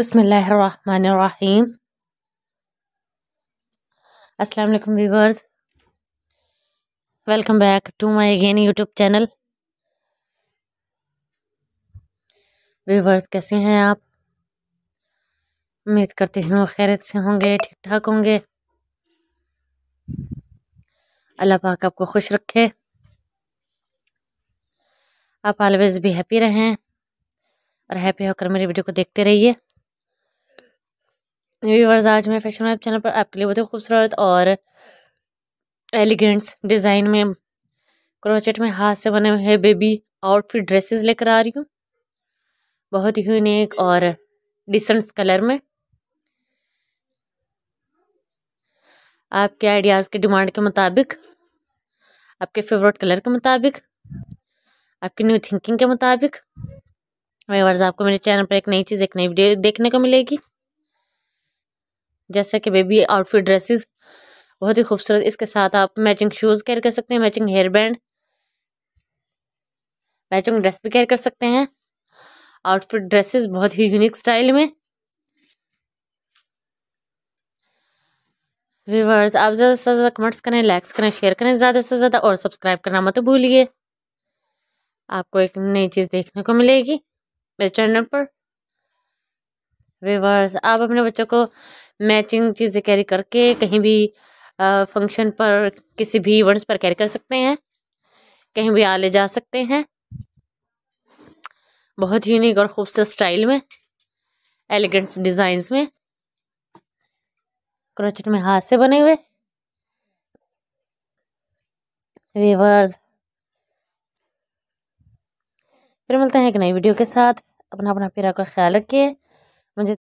बिसमीम अस्सलाम वालेकुम viewers welcome back to my again YouTube channel viewers कैसे हैं आप उम्मीद करती हूँ खैरियत से होंगे ठीक ठाक होंगे अल्लाह पाक आपको खुश रखे आप ऑलवेज़ भी हैप्पी रहें और हैप्पी होकर मेरी वीडियो को देखते रहिए व्यूवर्स आज मैं फैशन ऐप चैनल पर आपके लिए बहुत ही खूबसूरत और एलिगेंट्स डिज़ाइन में क्रोचेट में हाथ से बने हुए बेबी आउटफिट ड्रेसेस लेकर आ रही हूँ बहुत ही यूनिक और डिसेंट कलर में आपके आइडियाज़ के डिमांड के मुताबिक आपके फेवरेट कलर के मुताबिक आपकी न्यू थिंकिंग के मुताबिक व्यवर्स आपको मेरे चैनल पर एक नई चीज़ एक नई वीडियो देखने को मिलेगी जैसे कि बेबी आउटफिट ड्रेसेस बहुत ही खूबसूरत इसके साथ आप मैचिंग शूज़ कैर कर सकते हैं matching hair band matching dress भी कैर कर सकते हैं आउटफिट ड्रेसेस बहुत ही यूनिक स्टाइल में व्यूवर्स आप ज़्यादा से ज़्यादा कमेंट्स करें लाइक्स करें शेयर करें ज़्यादा से ज़्यादा और सब्सक्राइब करना मत भूलिए आपको एक नई चीज़ देखने को मिलेगी मेरे चैनल पर व्यूवर्स आप अपने बच्चों को मैचिंग चीज़ें कैरी करके कहीं भी फंक्शन पर किसी भी इवेंट्स पर कैरी कर सकते हैं कहीं भी आ ले जा सकते हैं बहुत यूनिक और खूबसूरत स्टाइल में एलिगेंट डिज़ाइंस में क्रोचेट में हाथ से बने हुए वीवर्स फिर मिलते हैं एक नई वीडियो के साथ अपना अपना पेरा का ख्याल रखिए मुझे